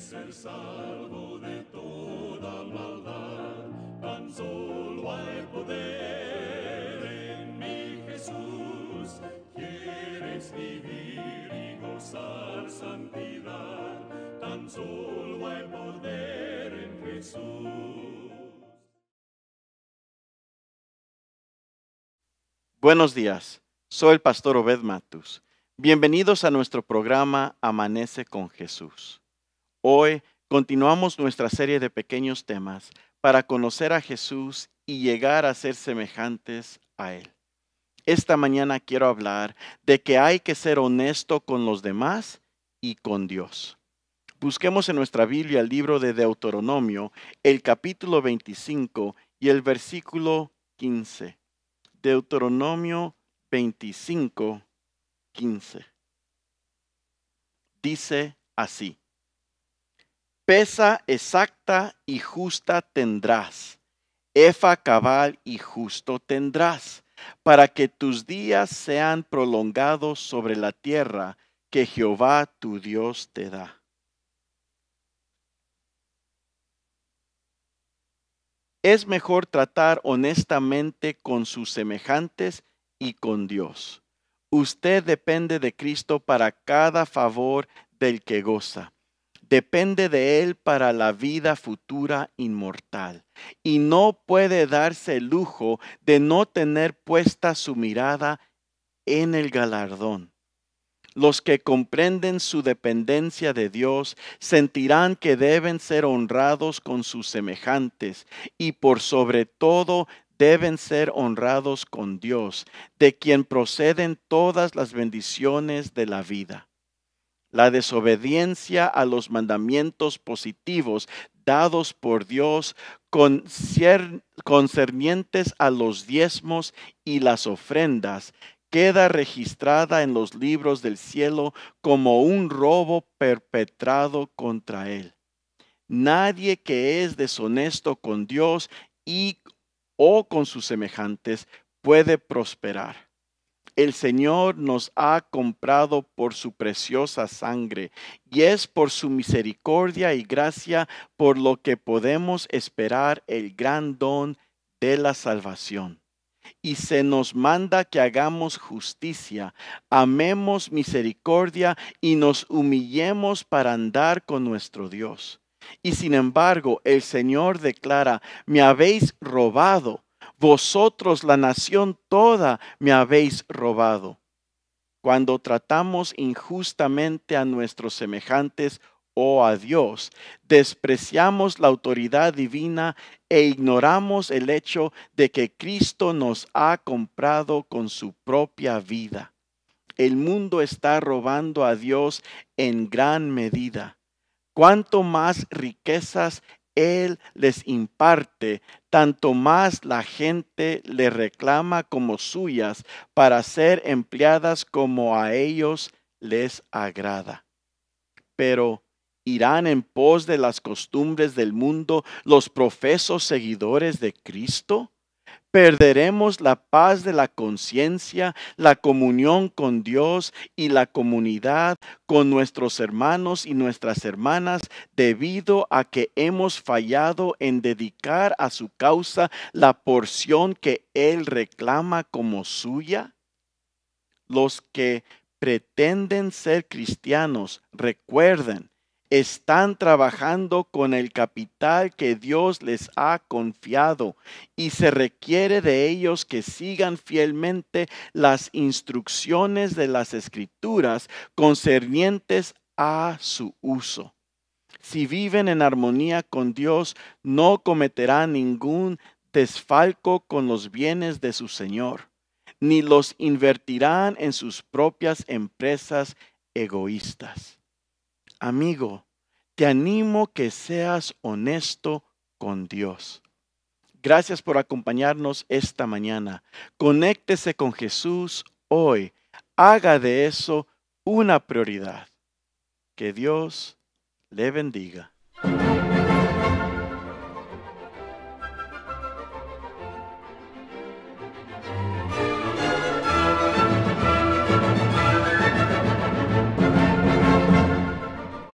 ser salvo de toda maldad, tan solo hay poder en mi Jesús. Quieres vivir y gozar santidad, tan solo hay poder en Jesús. Buenos días, soy el pastor Obed Matus. Bienvenidos a nuestro programa Amanece con Jesús. Hoy continuamos nuestra serie de pequeños temas para conocer a Jesús y llegar a ser semejantes a Él. Esta mañana quiero hablar de que hay que ser honesto con los demás y con Dios. Busquemos en nuestra Biblia el libro de Deuteronomio, el capítulo 25 y el versículo 15. Deuteronomio 25, 15. Dice así, Pesa exacta y justa tendrás, efa cabal y justo tendrás, para que tus días sean prolongados sobre la tierra que Jehová tu Dios te da. Es mejor tratar honestamente con sus semejantes y con Dios. Usted depende de Cristo para cada favor del que goza depende de Él para la vida futura inmortal y no puede darse el lujo de no tener puesta su mirada en el galardón. Los que comprenden su dependencia de Dios sentirán que deben ser honrados con sus semejantes y por sobre todo deben ser honrados con Dios, de quien proceden todas las bendiciones de la vida. La desobediencia a los mandamientos positivos dados por Dios concernientes a los diezmos y las ofrendas queda registrada en los libros del cielo como un robo perpetrado contra él. Nadie que es deshonesto con Dios y o con sus semejantes puede prosperar el Señor nos ha comprado por su preciosa sangre y es por su misericordia y gracia por lo que podemos esperar el gran don de la salvación. Y se nos manda que hagamos justicia, amemos misericordia y nos humillemos para andar con nuestro Dios. Y sin embargo, el Señor declara, me habéis robado vosotros la nación toda me habéis robado. Cuando tratamos injustamente a nuestros semejantes o oh, a Dios, despreciamos la autoridad divina e ignoramos el hecho de que Cristo nos ha comprado con su propia vida. El mundo está robando a Dios en gran medida. Cuanto más riquezas Él les imparte, tanto más la gente le reclama como suyas para ser empleadas como a ellos les agrada. Pero irán en pos de las costumbres del mundo los profesos seguidores de Cristo? perderemos la paz de la conciencia, la comunión con Dios y la comunidad con nuestros hermanos y nuestras hermanas debido a que hemos fallado en dedicar a su causa la porción que Él reclama como suya? Los que pretenden ser cristianos recuerden están trabajando con el capital que Dios les ha confiado y se requiere de ellos que sigan fielmente las instrucciones de las escrituras concernientes a su uso. Si viven en armonía con Dios, no cometerán ningún desfalco con los bienes de su Señor, ni los invertirán en sus propias empresas egoístas. Amigo, te animo que seas honesto con Dios. Gracias por acompañarnos esta mañana. Conéctese con Jesús hoy. Haga de eso una prioridad. Que Dios le bendiga.